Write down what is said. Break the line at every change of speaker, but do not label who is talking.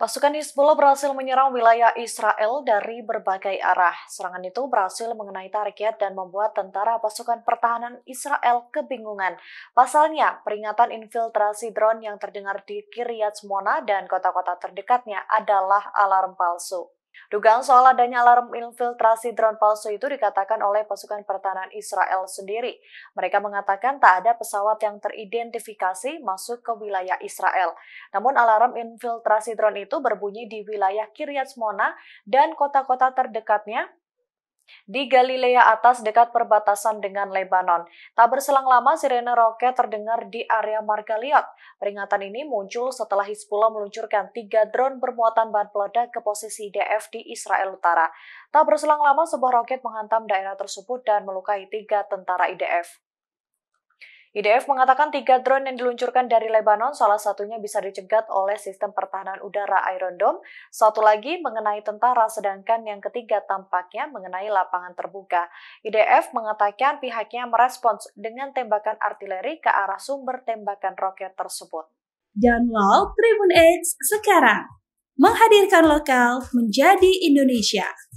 Pasukan Hizbullah berhasil menyerang wilayah Israel dari berbagai arah. Serangan itu berhasil mengenai target dan membuat tentara pasukan pertahanan Israel kebingungan. Pasalnya, peringatan infiltrasi drone yang terdengar di Kiryat Mona dan kota-kota terdekatnya adalah alarm palsu. Dugaan soal adanya alarm infiltrasi drone palsu itu dikatakan oleh pasukan pertahanan Israel sendiri. Mereka mengatakan tak ada pesawat yang teridentifikasi masuk ke wilayah Israel. Namun alarm infiltrasi drone itu berbunyi di wilayah Kiryat Mona dan kota-kota terdekatnya di Galilea atas dekat perbatasan dengan Lebanon. Tak berselang lama, sirene roket terdengar di area Margaliot. Peringatan ini muncul setelah Hizbullah meluncurkan tiga drone bermuatan bahan peledak ke posisi DF di Israel Utara. Tak berselang lama, sebuah roket menghantam daerah tersebut dan melukai tiga tentara IDF. IDF mengatakan tiga drone yang diluncurkan dari Lebanon salah satunya bisa dicegat oleh sistem pertahanan udara Iron Dome, satu lagi mengenai tentara sedangkan yang ketiga tampaknya mengenai lapangan terbuka. IDF mengatakan pihaknya merespons dengan tembakan artileri ke arah
sumber tembakan roket tersebut. Download Tribun X sekarang. Menghadirkan lokal menjadi Indonesia.